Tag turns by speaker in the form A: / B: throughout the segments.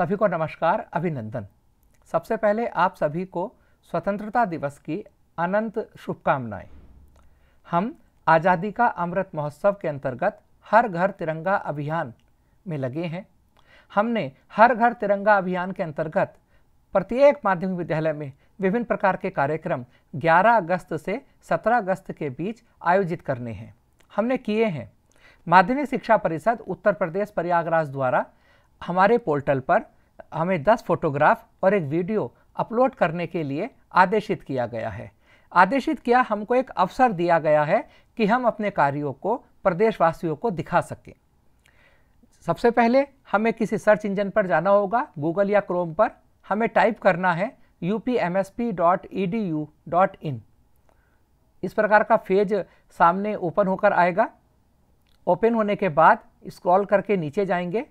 A: सभी को नमस्कार अभिनंदन सबसे पहले आप सभी को स्वतंत्रता दिवस की अनंत शुभकामनाएं हम आज़ादी का अमृत महोत्सव के अंतर्गत हर घर तिरंगा अभियान में लगे हैं हमने हर घर तिरंगा अभियान के अंतर्गत प्रत्येक माध्यमिक विद्यालय में विभिन्न प्रकार के कार्यक्रम 11 अगस्त से 17 अगस्त के बीच आयोजित करने हैं हमने किए हैं माध्यमिक शिक्षा परिषद उत्तर प्रदेश प्रयागराज द्वारा हमारे पोर्टल पर हमें 10 फोटोग्राफ और एक वीडियो अपलोड करने के लिए आदेशित किया गया है आदेशित किया हमको एक अवसर दिया गया है कि हम अपने कार्यों को प्रदेशवासियों को दिखा सकें सबसे पहले हमें किसी सर्च इंजन पर जाना होगा गूगल या क्रोम पर हमें टाइप करना है upmsp.edu.in इस प्रकार का पेज सामने ओपन होकर आएगा ओपन होने के बाद स्क्रॉल करके नीचे जाएंगे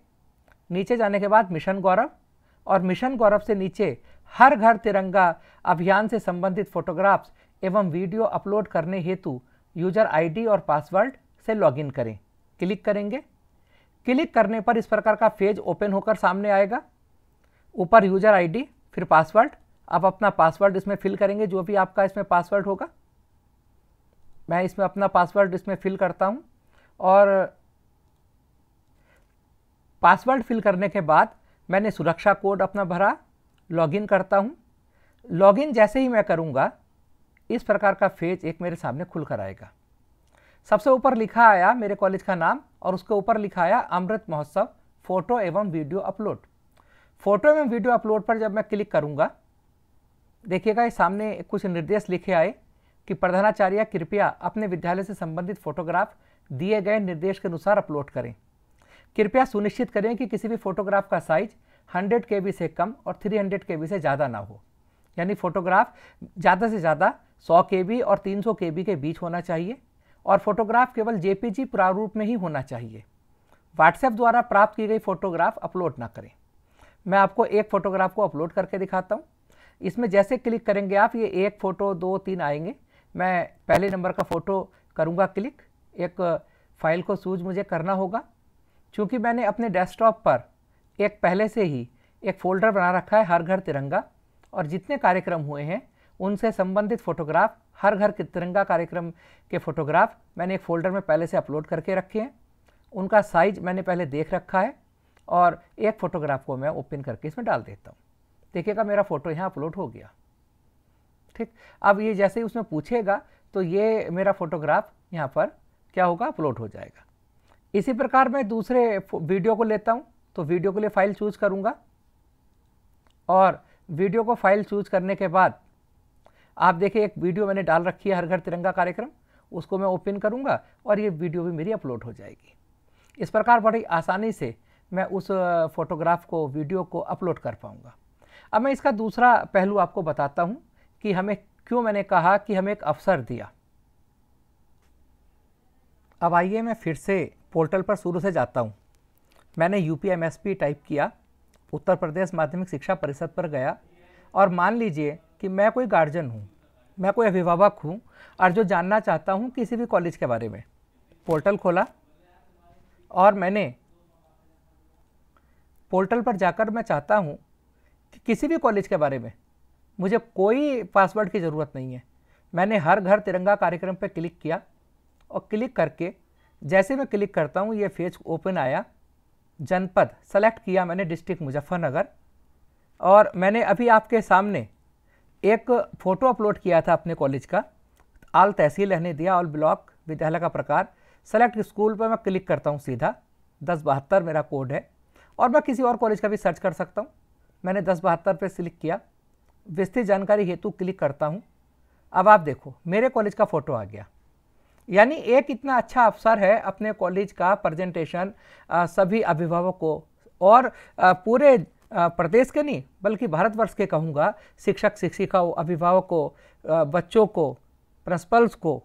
A: नीचे जाने के बाद मिशन गौरव और मिशन गौरव से नीचे हर घर तिरंगा अभियान से संबंधित फोटोग्राफ्स एवं वीडियो अपलोड करने हेतु यूजर आईडी और पासवर्ड से लॉगिन करें क्लिक करेंगे क्लिक करने पर इस प्रकार का पेज ओपन होकर सामने आएगा ऊपर यूजर आईडी फिर पासवर्ड आप अपना पासवर्ड इसमें फिल करेंगे जो भी आपका इसमें पासवर्ड होगा मैं इसमें अपना पासवर्ड इसमें फिल करता हूँ और पासवर्ड फिल करने के बाद मैंने सुरक्षा कोड अपना भरा लॉगिन करता हूँ लॉगिन जैसे ही मैं करूँगा इस प्रकार का फेज एक मेरे सामने खुल कर आएगा सबसे ऊपर लिखा आया मेरे कॉलेज का नाम और उसके ऊपर लिखा आया अमृत महोत्सव फ़ोटो एवं वीडियो अपलोड फ़ोटो एवं वीडियो अपलोड पर जब मैं क्लिक करूँगा देखिएगा ये सामने कुछ निर्देश लिखे आए कि प्रधानाचार्य कृपया अपने विद्यालय से संबंधित फोटोग्राफ दिए गए निर्देश के अनुसार अपलोड करें कृपया सुनिश्चित करें कि किसी भी फोटोग्राफ का साइज 100 के से कम और 300 के से ज़्यादा ना हो यानी फोटोग्राफ ज़्यादा से ज़्यादा 100 के और 300 के के बीच होना चाहिए और फोटोग्राफ केवल जे प्रारूप में ही होना चाहिए व्हाट्सएप द्वारा प्राप्त की गई फोटोग्राफ अपलोड ना करें मैं आपको एक फ़ोटोग्राफ को अपलोड करके दिखाता हूँ इसमें जैसे क्लिक करेंगे आप ये एक फ़ोटो दो तीन आएंगे मैं पहले नंबर का फ़ोटो करूँगा क्लिक एक फ़ाइल को सूज मुझे करना होगा चूँकि मैंने अपने डेस्कटॉप पर एक पहले से ही एक फोल्डर बना रखा है हर घर तिरंगा और जितने कार्यक्रम हुए हैं उनसे संबंधित फ़ोटोग्राफ हर घर के तिरंगा कार्यक्रम के फ़ोटोग्राफ मैंने एक फ़ोल्डर में पहले से अपलोड करके रखे हैं उनका साइज मैंने पहले देख रखा है और एक फ़ोटोग्राफ को मैं ओपन करके इसमें डाल देता हूँ देखिएगा मेरा फ़ोटो यहाँ अपलोड हो गया ठीक अब ये जैसे ही उसमें पूछेगा तो ये मेरा फ़ोटोग्राफ यहाँ पर क्या होगा अपलोड हो जाएगा इसी प्रकार मैं दूसरे वीडियो को लेता हूँ तो वीडियो के लिए फ़ाइल चूज़ करूँगा और वीडियो को फाइल चूज़ करने के बाद आप देखिए एक वीडियो मैंने डाल रखी है हर घर तिरंगा कार्यक्रम उसको मैं ओपन करूँगा और ये वीडियो भी मेरी अपलोड हो जाएगी इस प्रकार बड़ी आसानी से मैं उस फोटोग्राफ को वीडियो को अपलोड कर पाऊँगा अब मैं इसका दूसरा पहलू आपको बताता हूँ कि हमें क्यों मैंने कहा कि हमें एक अवसर दिया अब आइए मैं फिर से पोर्टल पर शुरू से जाता हूँ मैंने यू पी टाइप किया उत्तर प्रदेश माध्यमिक शिक्षा परिषद पर गया और मान लीजिए कि मैं कोई गार्जियन हूँ मैं कोई अभिभावक हूँ और जो जानना चाहता हूँ किसी भी कॉलेज के बारे में पोर्टल खोला और मैंने पोर्टल पर जाकर मैं चाहता हूँ कि किसी भी कॉलेज के बारे में मुझे कोई पासवर्ड की ज़रूरत नहीं है मैंने हर घर तिरंगा कार्यक्रम पर क्लिक किया और क्लिक करके जैसे मैं क्लिक करता हूँ ये फेज ओपन आया जनपद सेलेक्ट किया मैंने डिस्ट्रिक्ट मुजफ्फरनगर और मैंने अभी आपके सामने एक फ़ोटो अपलोड किया था अपने कॉलेज का आल तहसील रहने दिया ऑल ब्लॉक विद्यालय का प्रकार सेलेक्ट स्कूल पर मैं क्लिक करता हूँ सीधा दस बहत्तर मेरा कोड है और मैं किसी और कॉलेज का भी सर्च कर सकता हूँ मैंने दस बहत्तर पर क्लिक किया विस्तृत जानकारी हेतु क्लिक करता हूँ अब आप देखो मेरे कॉलेज का फ़ोटो आ गया यानी एक इतना अच्छा अवसर है अपने कॉलेज का प्रेजेंटेशन सभी अभिभावकों और पूरे प्रदेश के नहीं बल्कि भारतवर्ष के कहूँगा शिक्षक शिक्षिकाओं अभिभावकों बच्चों को प्रिंसिपल्स को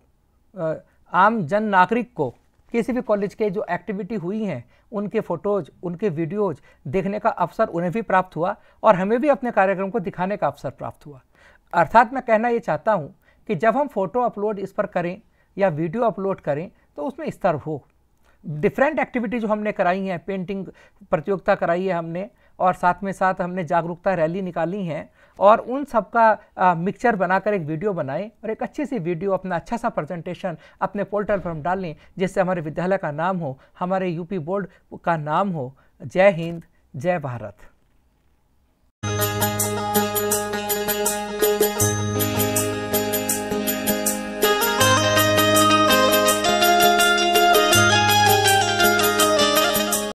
A: आम जन नागरिक को किसी भी कॉलेज के जो एक्टिविटी हुई हैं उनके फ़ोटोज़ उनके वीडियोज़ देखने का अवसर उन्हें भी प्राप्त हुआ और हमें भी अपने कार्यक्रम को दिखाने का अवसर प्राप्त हुआ अर्थात मैं कहना ये चाहता हूँ कि जब हम फ़ोटो अपलोड इस पर करें या वीडियो अपलोड करें तो उसमें स्तर हो डिफरेंट एक्टिविटी जो हमने कराई हैं पेंटिंग प्रतियोगिता कराई है हमने और साथ में साथ हमने जागरूकता रैली निकाली हैं और उन सब का मिक्सचर बनाकर एक वीडियो बनाएं और एक अच्छी सी वीडियो अपना अच्छा सा प्रेजेंटेशन अपने पोर्टल पर हम डालें जिससे हमारे विद्यालय का नाम हो हमारे यूपी बोर्ड का नाम हो जय हिंद जय भारत